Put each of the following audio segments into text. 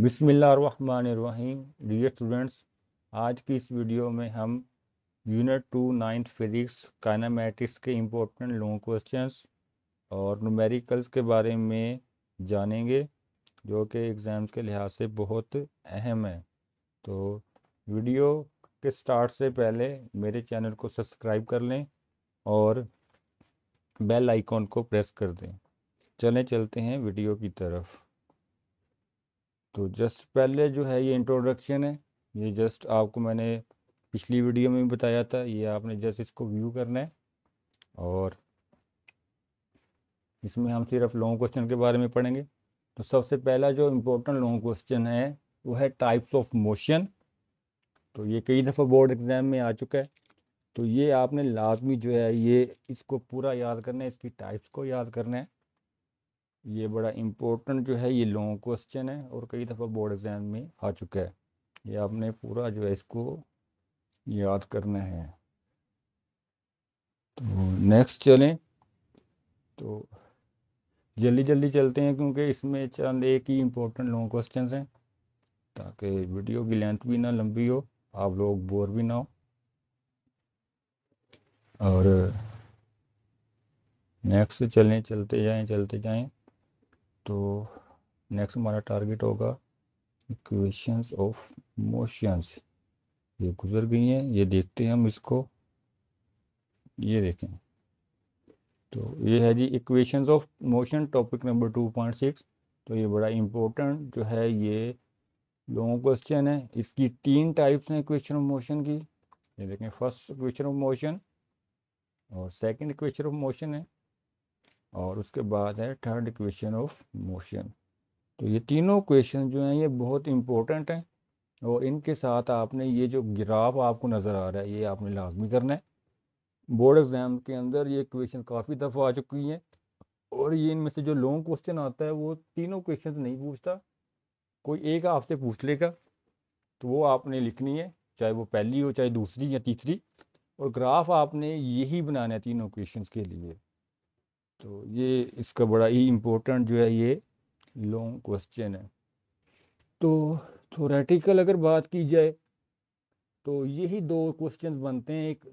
बिसमीम dear students आज की इस वीडियो में हम unit two ninth physics kinematics के इम्पोर्टेंट लॉन्ग क्वेश्चंस और नुमेरिकल्स के बारे में जानेंगे जो कि एग्ज़ाम के लिहाज से बहुत अहम है तो वीडियो के स्टार्ट से पहले मेरे चैनल को सब्सक्राइब कर लें और बेल आइकॉन को प्रेस कर दें चलें चलते हैं वीडियो की तरफ तो जस्ट पहले जो है ये इंट्रोडक्शन है ये जस्ट आपको मैंने पिछली वीडियो में भी बताया था ये आपने जस्ट इसको व्यू करना है और इसमें हम सिर्फ लॉन्ग क्वेश्चन के बारे में पढ़ेंगे तो सबसे पहला जो इम्पोर्टेंट लॉन्ग क्वेश्चन है वो है टाइप्स ऑफ मोशन तो ये कई दफ़ा बोर्ड एग्जाम में आ चुका है तो ये आपने लाजमी जो है ये इसको पूरा याद करना है इसकी टाइप्स को याद करना है ये बड़ा इम्पोर्टेंट जो है ये लॉन्ग क्वेश्चन है और कई दफ़ा बोर्ड एग्ज़ाम में आ चुका है ये आपने पूरा जो है इसको याद करना है तो नेक्स्ट चलें तो जल्दी जल्दी चलते हैं क्योंकि इसमें चंद एक ही इम्पोर्टेंट लॉन्ग क्वेश्चन हैं ताकि वीडियो की लेंथ भी ना लंबी हो आप लोग बोर भी ना हो और नेक्स्ट चलें चलते जाएं चलते जाएं तो नेक्स्ट हमारा टारगेट होगा इक्वेशंस ऑफ मोशंस ये गुजर गई हैं ये देखते हैं हम इसको ये देखें तो ये है जी equations of motion topic number two point six तो ये बड़ा इम्पोर्टेंट जो है ये लॉन्ग क्वेश्चन है इसकी तीन टाइप्स हैं इक्वेशन ऑफ मोशन की ये देखें फर्स्ट इक्वेशन ऑफ मोशन और सेकंड इक्वेशन ऑफ मोशन है और उसके बाद है थर्ड इक्वेशन ऑफ मोशन तो ये तीनों क्वेश्चन जो हैं ये बहुत इम्पोर्टेंट हैं और इनके साथ आपने ये जो ग्राफ आपको नज़र आ रहा है ये आपने लाजमी करना है बोर्ड एग्ज़ाम के अंदर ये क्वेश्चन काफ़ी दफ़ा आ चुकी हैं और ये इनमें से जो लॉन्ग क्वेश्चन आता है वो तीनों क्वेश्चन नहीं पूछता कोई एक आपसे पूछ लेगा तो वो आपने लिखनी है चाहे वो पहली हो चाहे दूसरी या तीसरी और ग्राफ आपने यही बनाना है तीनों क्वेश्चन के लिए तो ये इसका बड़ा ही इम्पोर्टेंट जो है ये लॉन्ग क्वेश्चन है तो थोरेटिकल अगर बात की जाए तो यही दो क्वेश्चन बनते हैं एक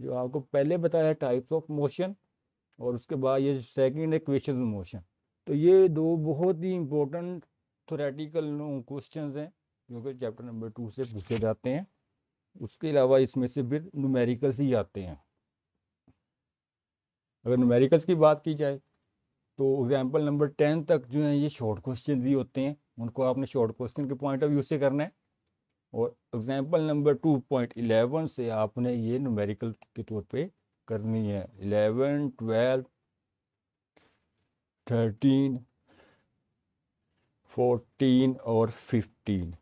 जो आपको पहले बताया टाइप्स ऑफ मोशन और उसके बाद ये सेकंड है क्वेश्चन मोशन तो ये दो बहुत ही इम्पोर्टेंट थोरेटिकल क्वेश्चन हैं जो कि चैप्टर नंबर टू से पूछे जाते हैं उसके अलावा इसमें से फिर नुमेरिकल ही आते हैं अगर नुमेरिकल्स की बात की जाए तो एग्जाम्पल नंबर टेन तक जो है ये शॉर्ट क्वेश्चन भी होते हैं उनको आपने शॉर्ट क्वेश्चन के पॉइंट ऑफ व्यू से करना है और example number two point eleven से आपने ये नुमेरिकल के तौर पे करनी है इलेवन ट्वेल्व थर्टीन फोर्टीन और फिफ्टीन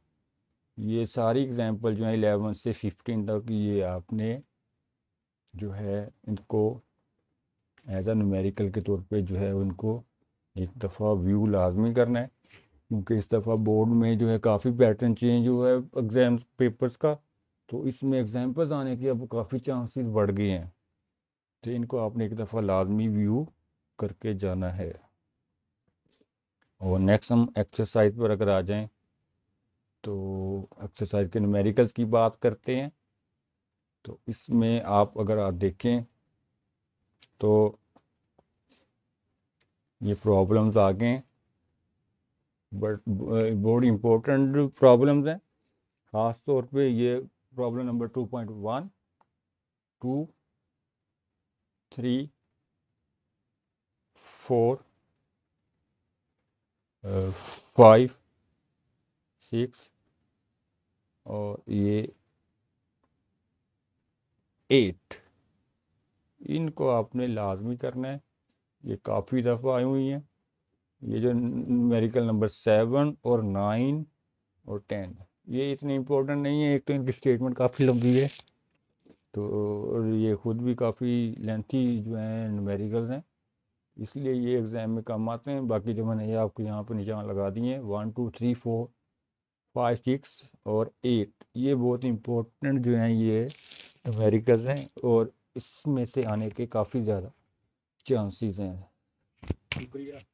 ये सारी एग्जाम्पल जो है इलेवन से फिफ्टीन तक ये आपने जो है इनको एज ए नूमेरिकल के तौर पे जो है उनको एक दफ़ा व्यू लाजमी करना है क्योंकि इस दफ़ा बोर्ड में जो है काफ़ी पैटर्न चेंज हुआ है एग्ज़ाम पेपर्स का तो इसमें एग्ज़ाम्पल्स आने की अब काफ़ी चांसेस बढ़ गए हैं तो इनको आपने एक दफ़ा लाजमी व्यू करके जाना है और नेक्स्ट हम एक्सरसाइज पर अगर आ जाएं तो एक्सरसाइज के न्यूमेरिकल्स की बात करते हैं तो इसमें आप अगर आप देखें तो ये प्रॉब्लम्स आ गए बट uh, बहुत इम्पोर्टेंट प्रॉब्लम्स हैं ख़ास तौर पे ये problem number two point one two three four five six और ये एट इनको आपने लाजमी करना है ये काफ़ी दफ़ा आई हुई हैं ये जो मेरिकल नंबर सेवन और नाइन और टेन ये इतने इम्पोर्टेंट नहीं है एक तो इनकी स्टेटमेंट काफ़ी लंबी है तो और ये ख़ुद भी काफ़ी लेंथी जो है नमेरिकल्स हैं इसलिए ये एग्ज़ाम में कम आते हैं बाकी जो मैंने ये आपको यहाँ पर निशान लगा दिए हैं one two three four five six और एट ये बहुत इम्पोर्टेंट जो हैं ये नमेरिकल हैं और इसमें से आने के काफ़ी ज़्यादा चांसेस हैं शुक्रिया